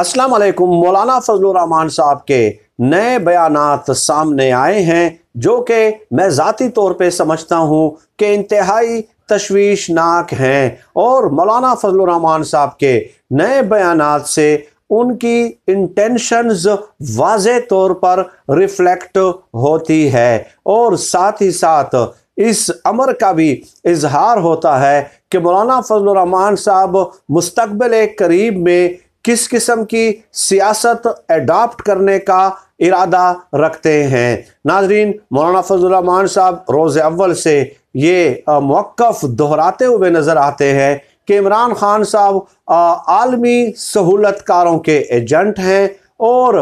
अस्सलाम वालेकुम मौलाना फजलान साहब के नए बयान सामने आए हैं जो कि मैं ज़ाती तौर पे समझता हूँ कि इंतहाई तशवीशनाक हैं और मौलाना रहमान साहब के नए बयान से उनकी इंटेंशंस वाज तौर पर रिफ्लेक्ट होती है और साथ ही साथ इस अमर का भी इजहार होता है कि मौलाना फजलरहमान साहब मुस्तबिल करीब में किस किस्म की सियासत एडाप्ट करने का इरादा रखते हैं नाजरीन मौलाना फजलरहमान साहब रोज़ अव्वल से ये मौक़ दोहराते हुए नज़र आते हैं कि इमरान खान साहब आलमी सहूलतकारों के एजेंट हैं और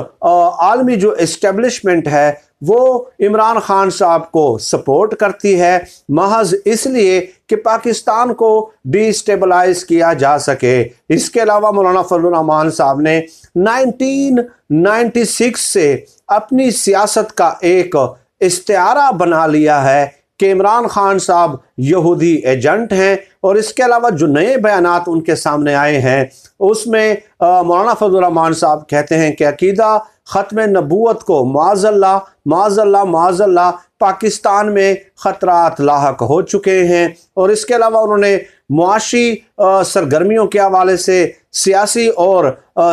आलमी जो इस्टेबलिशमेंट है वो इमरान खान साहब को सपोर्ट करती है महज इसलिए कि पाकिस्तान को डिस्टेबलाइज किया जा सके इसके अलावा मौलाना फजलान साहब ने 1996 से अपनी सियासत का एक इश्तारा बना लिया है कि इमरान खान साहब यहूदी एजेंट हैं और इसके अलावा जो नए बयान उनके सामने आए हैं उसमें मौलाना फजलरहमान साहब कहते हैं कि अकीदा ख़त्म नबूत को माजल्ला माजल्ला माजल्ला पाकिस्तान में ख़तरात लाक हो चुके हैं और इसके अलावा उन्होंने मुआशी सरगर्मियों के हवाले से सियासी और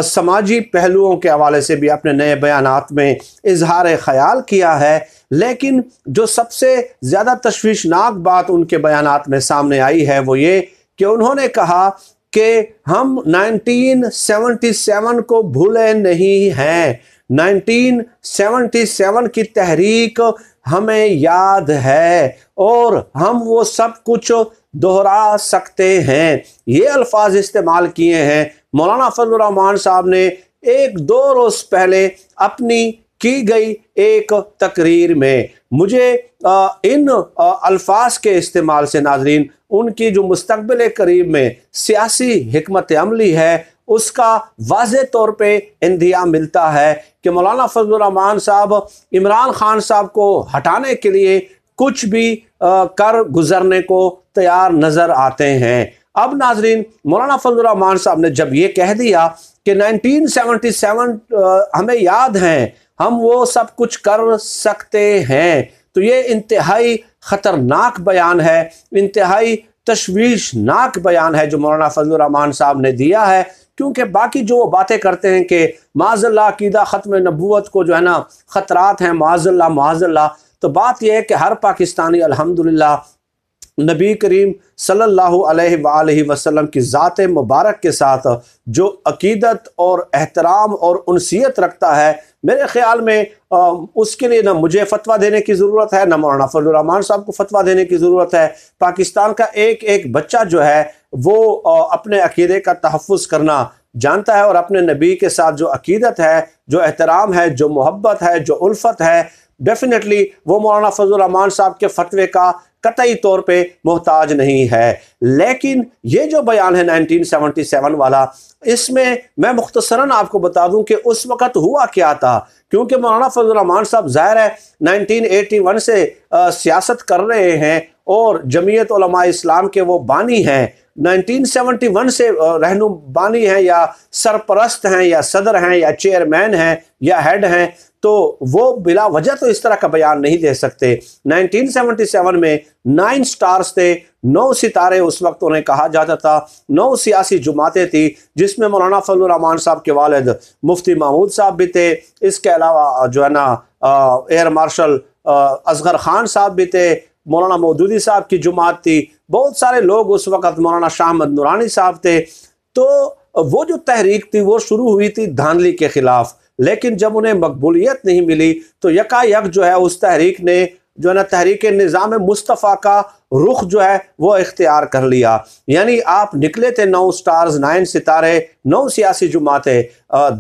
समाजी पहलुओं के हवाले से भी अपने नए बयान में इजहार ख्याल किया है लेकिन जो सबसे ज़्यादा तश्वीशनाक बात उनके बयान में सामने आई है वो ये कि उन्होंने कहा कि हम 1977 को भूले नहीं हैं 1977 की तहरीक हमें याद है और हम वो सब कुछ दोहरा सकते हैं ये अल्फाज इस्तेमाल किए हैं मौलाना फजलरहमान साहब ने एक दो रोज़ पहले अपनी की गई एक तकरीर में मुझे इन अल्फाज के इस्तेमाल से नाजरीन उनकी जो मुस्तबिल करीब में सियासी हमत अमली है उसका वाज तौर पर इंदिया मिलता है कि मौलाना फजलरहमान साहब इमरान खान साहब को हटाने के लिए कुछ भी आ, कर गुजरने को तैयार नज़र आते हैं अब नाजरीन मौलाना फजलरहमान साहब ने जब ये कह दिया कि 1977 आ, हमें याद हैं हम वो सब कुछ कर सकते हैं तो ये इंतहाई ख़तरनाक बयान है इंतहाई तशवीशनाक बयान है जो मौलाना फजलरहमान साहब ने दिया है क्योंकि बाकी जो वो बातें करते हैं कि माजल्ला अकीदा ख़त्म नबूत को जो है ना ख़तरात हैं माजल्ला माजल्ला तो बात यह है कि हर पाकिस्तानी अलहमदिल्ला नबी करीम सल्लल्लाहु अलैहि वसल्लम की ज़ात मुबारक के साथ जो अकीदत और एहतराम और उनसीत रखता है मेरे ख़्याल में आ, उसके लिए ना मुझे फतवा देने की ज़रूरत है ना मौलाना फजलरहमान साहब को फतवा देने की ज़रूरत है पाकिस्तान का एक एक बच्चा जो है वो आ, अपने अकीदे का तहफ़ करना जानता है और अपने नबी के साथ जो अकीदत है जो एहतराम है जो मोहब्बत है जो उल्फत है डेफिनेटली वो मौलाना फजल रहमान साहब के फतवे का कतई तौर पे मोहताज नहीं है लेकिन ये जो बयान है 1977 वाला इसमें मैं मुख्तसरा आपको बता दूं कि उस वक़्त हुआ क्या था क्योंकि मौलाना फजल रहमान साहब ज़ाहिर है 1981 से आ, सियासत कर रहे हैं और जमीयत इस्लाम के वो बानी हैं 1971 से बानी हैं या सरपरस्त हैं या सदर हैं या चेयरमैन हैं या हेड हैं तो वो बिला वजह तो इस तरह का बयान नहीं दे सकते 1977 में नाइन स्टार्स थे नौ सितारे उस वक्त उन्हें कहा जाता था नौ सियासी जुमाते थी जिसमें मौलाना फजलान साहब के वालद मुफ्ती महमूद साहब भी थे इसके अलावा जो है ना एयर मार्शल असगर खान साहब भी थे मौलाना मौदूदी साहब की जुमात थी बहुत सारे लोग उस वक़्त मौलाना शाहमद नूरानी साहब थे तो वो जो तहरीक थी वो शुरू हुई थी धानली के ख़िलाफ़ लेकिन जब उन्हें मकबूलियत नहीं मिली तो यकायक जो है उस तहरीक ने जो है ना तहरीक निज़ाम मुस्तफ़ा का रुख जो है वो इख्तियार कर लिया यानी आप निकले थे नौ स्टार्स नाइन सितारे नौ सियासी जुमातें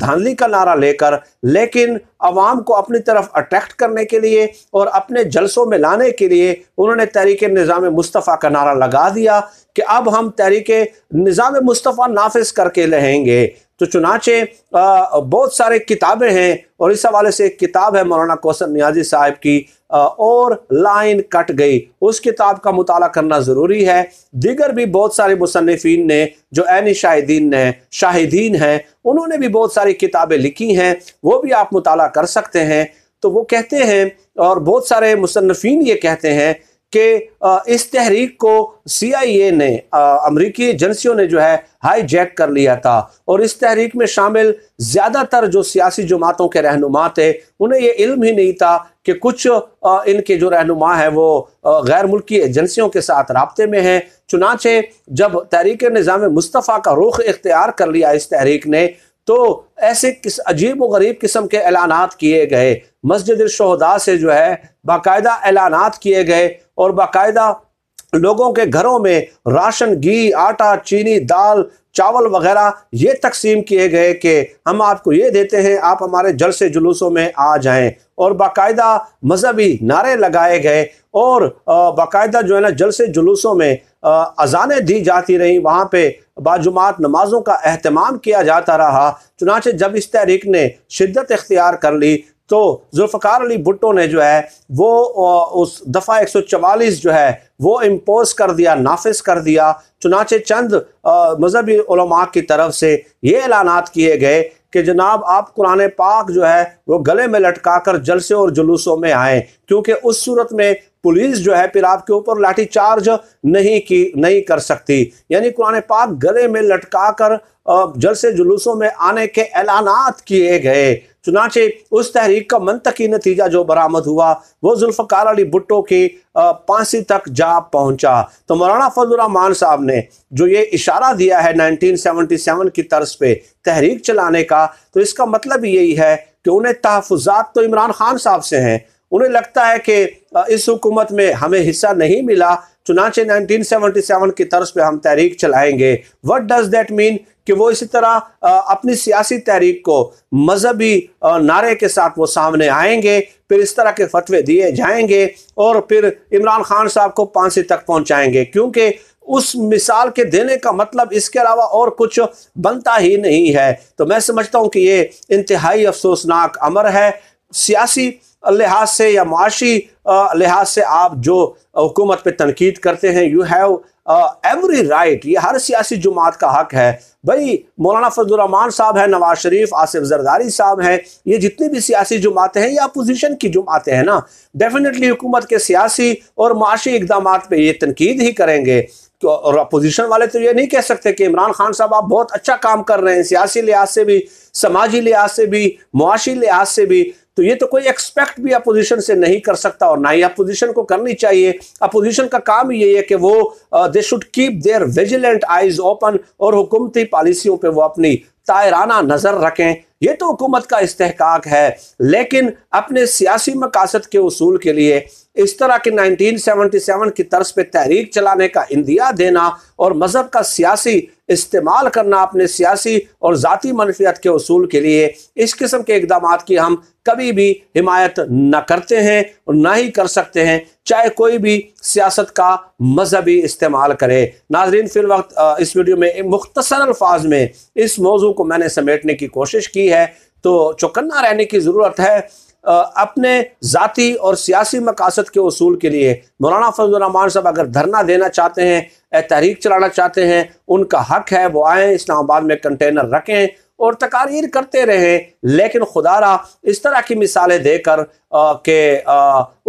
धांधली का नारा लेकर लेकिन अवाम को अपनी तरफ अट्रैक्ट करने के लिए और अपने जलसों में लाने के लिए उन्होंने तहरीक निज़ाम मुस्तफ़ा का नारा लगा दिया कि अब हम तहरीक निज़ाम मुस्तफ़ा नाफिज करके रहेंगे तो चुनाचे बहुत सारे किताबें हैं और इस हवाले से एक किताब है मौलाना कौशल न्याजी साहब की और लाइन कट गई उस किताब का मुताला करना ज़रूरी है दिगर भी बहुत सारे मुसनफिन ने जो एन शाहिदीन ने शाहिदीन हैं उन्होंने भी बहुत सारी किताबें लिखी हैं वो भी आप मुताला कर सकते हैं तो वो कहते हैं और बहुत सारे मुसनफिन ये कहते हैं कि इस तहरीक को सीआईए ने अमरीकी एजेंसियों ने जो है हाईजैक कर लिया था और इस तहरीक में शामिल ज़्यादातर जो सियासी जमातों के रहनुमा थे उन्हें ये इल्म ही नहीं था कि कुछ इनके जो रहनुमा हैं वो गैर मुल्की एजेंसियों के साथ रबते में हैं चुनाचे जब तहरीक निज़ाम मुस्तफ़ा का रुख इख्तियार कर लिया इस तहरीक ने तो ऐसे किस अजीब व गरीब किस्म के ऐलान किए गए मस्जिद शहदा से जो है बाकायदा ऐलान किए गए और बाकायदा लोगों के घरों में राशन घी आटा चीनी दाल चावल वगैरह ये तकसीम किए गए कि हम आपको ये देते हैं आप हमारे जलसे जुलूसों में आ जाएं और बाकायदा मजहबी नारे लगाए गए और बाकायदा जो है ना जलसे जुलूसों में अजानें दी जाती रहीं वहाँ पे बाजुमात नमाजों का अहतमाम किया जाता रहा चुनाचे जब इस तहरीक ने शिद्दत इख्तियार कर ली तो जुल्फकार अली भुट्टो ने जो है वो उस दफ़ा एक सौ चवालीस जो है वो इम्पोज कर दिया नाफिज कर दिया चुनाचे चंद मजहबी की तरफ से ये ऐलानात किए गए कि जनाब आप कुरान पाक जो है वो गले में लटका कर जलसे और जुलूसों में आए क्योंकि उस सूरत में पुलिस जो है फिर आपके ऊपर लाठी चार्ज नहीं की नहीं कर सकती यानी कुरान पाक गले में लटका कर जलसे जुलूसों में आने के ऐलानात किए गए चुनाचे उस तहरीक का मनतकी नतीजा जो बरामद हुआ वो जुल्फकार अली भुट्टो के पांसी तक जा पहुंचा तो मौलाना फजलान साहब ने जो ये इशारा दिया है 1977 की तर्ज पे तहरीक चलाने का तो इसका मतलब यही है कि उन्हें तहफात तो इमरान खान साहब से हैं उन्हें लगता है कि इस हुकूमत में हमें हिस्सा नहीं मिला चुनाचे 1977 की तर्ज पे हम तहरीक चलाएंगे वट डज दैट मीन कि वो इसी तरह अपनी सियासी तहरीक को मजहबी नारे के साथ वो सामने आएंगे फिर इस तरह के फतवे दिए जाएंगे और फिर इमरान खान साहब को पांसी तक पहुंचाएंगे क्योंकि उस मिसाल के देने का मतलब इसके अलावा और कुछ बनता ही नहीं है तो मैं समझता हूं कि ये इंतहाई अफसोसनाक अमर है सियासी लिहाज से या माशी लिहाज से आप जो हुकूमत पर तनकीद करते हैं यू हैव एवरी राइट ये हर सियासी जुमात का हक है भाई मौलाना फजलरहमान साहब हैं नवाज शरीफ आसिफ जरदारी साहब हैं ये जितनी भी सियासी जुमातें हैं या अपोजिशन की जुमातें हैं ना डेफिनेटली हुकूमत के सियासी और माशी इकदाम पर ये तनकीद ही करेंगे तो और अपोजिशन वाले तो ये नहीं कह सकते कि इमरान खान साहब आप बहुत अच्छा काम कर रहे हैं सियासी लिहाज से भी समाजी लिहाज से भी मुआशी लिहाज से भी तो ये तो कोई एक्सपेक्ट भी अपोजिशन से नहीं कर सकता और ना ही अपोजिशन को करनी चाहिए अपोजिशन का काम ये है कि वो they should keep their vigilant eyes open और हुकूमती पॉलिसियों पे वो अपनी तायराना नज़र रखें ये तो हुकूमत का इस्तेहकाक है लेकिन अपने सियासी मकासद के उसूल के लिए इस तरह की 1977 की तर्ज पे तहरीक चलाने का इंदिया देना और मज़हब का सियासी इस्तेमाल करना अपने सियासी और ज़ाती मनफियत के असूल के लिए इस किस्म के इकदाम की हम कभी भी हिमायत न करते हैं और ना ही कर सकते हैं चाहे कोई भी सियासत का मजहबी इस्तेमाल करे नाजरीन फिल वक्त इस वीडियो में मुख्तसर अल्फाज में इस मौजू को मैंने समेटने की कोशिश की है तो चौकन्ना रहने की ज़रूरत है अपने जाति और सियासी मकासद के असूल के लिए मौलाना फजलरहमान साहब अगर धरना देना चाहते हैं तहरीक चलाना चाहते हैं उनका हक है वो आएँ इस्लामाबाद में कंटेनर रखें और तकारीर करते रहे लेकिन खुदा रहा इस तरह की मिसालें देकर के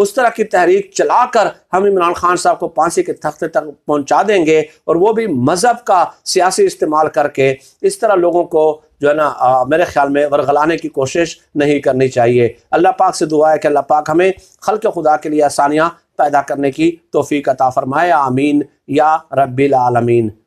उस तरह की तहरीक चलाकर हम इमरान खान साहब को फांसी के तख्ते तक पहुंचा देंगे और वो भी मज़हब का सियासी इस्तेमाल करके इस तरह लोगों को जो है ना आ, मेरे ख्याल में वरगलाने की कोशिश नहीं करनी चाहिए अल्लाह पाक से दुआ है कि अल्लाह पाक हमें खल के खुदा के लिए आसानियाँ पैदा करने की तोफ़ी का ताफरमाए आमीन या रबीआलमीन